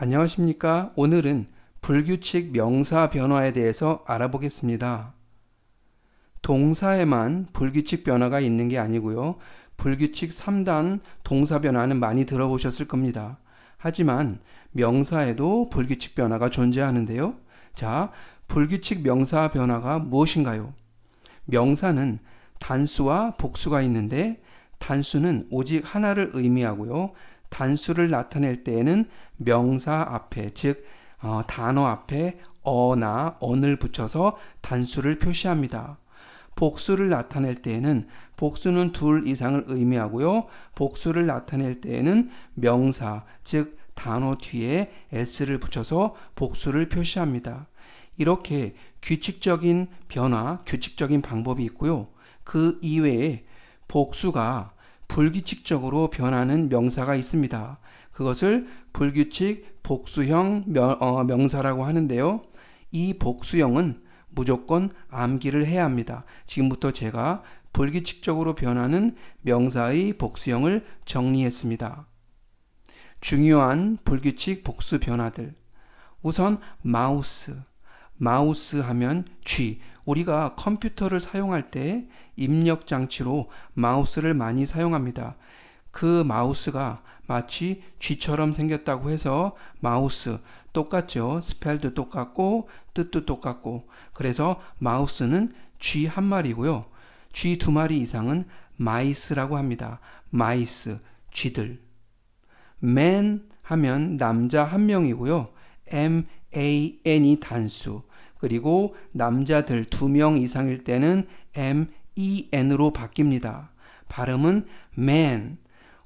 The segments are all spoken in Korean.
안녕하십니까? 오늘은 불규칙 명사 변화에 대해서 알아보겠습니다. 동사에만 불규칙 변화가 있는 게 아니고요. 불규칙 3단 동사 변화는 많이 들어보셨을 겁니다. 하지만 명사에도 불규칙 변화가 존재하는데요. 자, 불규칙 명사 변화가 무엇인가요? 명사는 단수와 복수가 있는데 단수는 오직 하나를 의미하고요. 단수를 나타낼 때에는 명사 앞에 즉 어, 단어 앞에 어나 언을 붙여서 단수를 표시합니다. 복수를 나타낼 때에는 복수는 둘 이상을 의미하고요. 복수를 나타낼 때에는 명사, 즉 단어 뒤에 s를 붙여서 복수를 표시합니다. 이렇게 규칙적인 변화, 규칙적인 방법이 있고요. 그 이외에 복수가 불규칙적으로 변하는 명사가 있습니다. 그것을 불규칙 복수형 어, 명사라고 하는데요. 이 복수형은 무조건 암기를 해야 합니다. 지금부터 제가 불규칙적으로 변하는 명사의 복수형을 정리했습니다. 중요한 불규칙 복수 변화들. 우선 마우스. 마우스 하면 쥐. 우리가 컴퓨터를 사용할 때 입력 장치로 마우스를 많이 사용합니다. 그 마우스가 마치 쥐처럼 생겼다고 해서 마우스 똑같죠. 스펠도 똑같고 뜻도 똑같고 그래서 마우스는 쥐 한 마리고요. 쥐 두 마리 이상은 마이스라고 합니다. 마이스 쥐들. 맨 하면 남자 한 명이고요. m a n이 단수. 그리고 남자들 두 명 이상일 때는 men으로 바뀝니다. 발음은 man.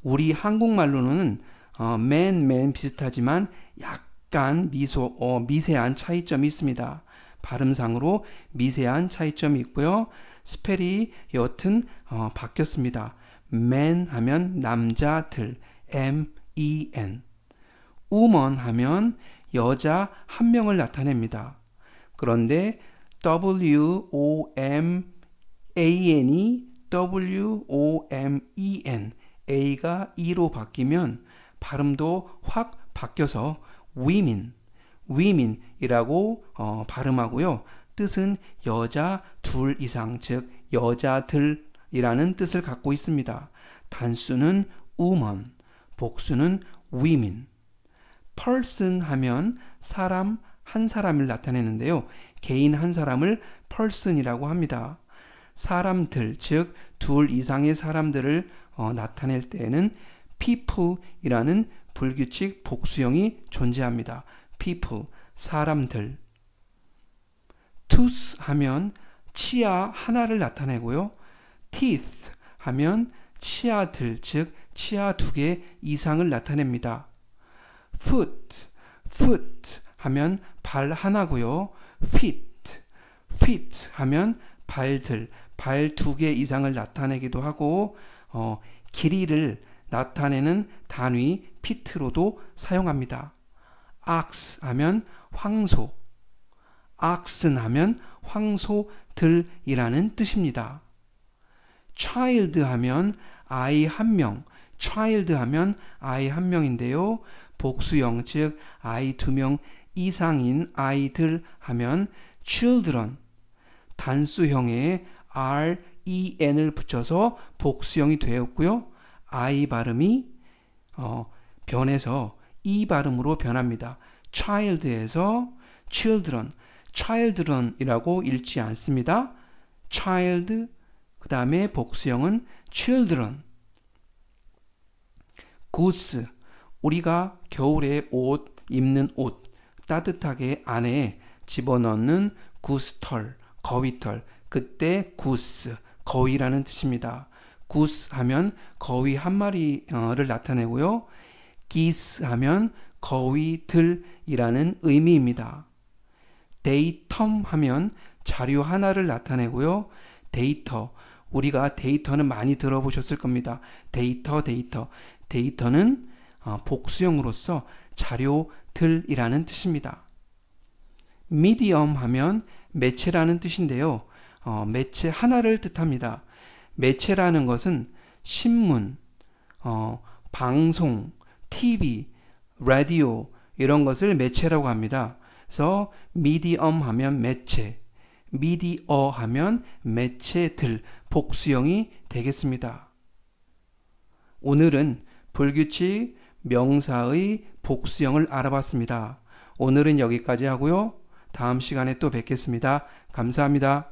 우리 한국말로는 어, man man 비슷하지만 약간 미소 어, 미세한 차이점이 있습니다. 발음상으로 미세한 차이점이 있고요. 스펠이 여튼 어, 바뀌었습니다. man 하면 남자들 m e n. woman 하면 여자 한 명을 나타냅니다. 그런데 W O M A N이 W O M E N A가 E로 바뀌면 발음도 확 바뀌어서 women, women이라고 어, 발음하고요. 뜻은 여자 둘 이상 즉 여자들이라는 뜻을 갖고 있습니다. 단수는 woman, 복수는 women. person 하면 사람 한 사람을 나타내는데요. 개인 한 사람을 person이라고 합니다. 사람들, 즉, 둘 이상의 사람들을 어, 나타낼 때에는 people이라는 불규칙 복수형이 존재합니다. people, 사람들. tooth 하면 치아 하나를 나타내고요. teeth 하면 치아들, 즉, 치아 두 개 이상을 나타냅니다. foot, foot 하면 발 하나고요. feet, feet 하면 발들, 발 두 개 이상을 나타내기도 하고 어, 길이를 나타내는 단위 피트로도 사용합니다. ox 하면 황소, oxen 하면 황소들이라는 뜻입니다. child 하면 아이 한 명, child 하면 아이 한 명인데요. 복수형, 즉 아이 두명 이상인 아이들 하면 children 단수형에 r, e, n을 붙여서 복수형이 되었고요. i 발음이 어, 변해서 e 발음으로 변합니다. child에서 children, children이라고 읽지 않습니다. child 그 다음에 복수형은 children. goose 우리가 겨울에 옷 입는 옷 따뜻하게 안에 집어넣는 구스털, 거위털. 그때 구스, 거위라는 뜻입니다. 구스 하면 거위 한 마리를 나타내고요. 기스 하면 거위들이라는 의미입니다. 데이텀 하면 자료 하나를 나타내고요. 데이터. 우리가 데이터는 많이 들어보셨을 겁니다. 데이터, 데이터. 데이터는 어, 복수형으로서 자료들이라는 뜻입니다. m e d 하면 매체라는 뜻인데요. 어, 매체 하나를 뜻합니다. 매체라는 것은 신문, 어, 방송, TV, 라디오 이런 것을 매체라고 합니다. 그래서 m e d 하면 매체, 미디어 하면 매체들 복수형이 되겠습니다. 오늘은 불규칙 명사의 복수형을 알아봤습니다. 오늘은 여기까지 하고요. 다음 시간에 또 뵙겠습니다. 감사합니다.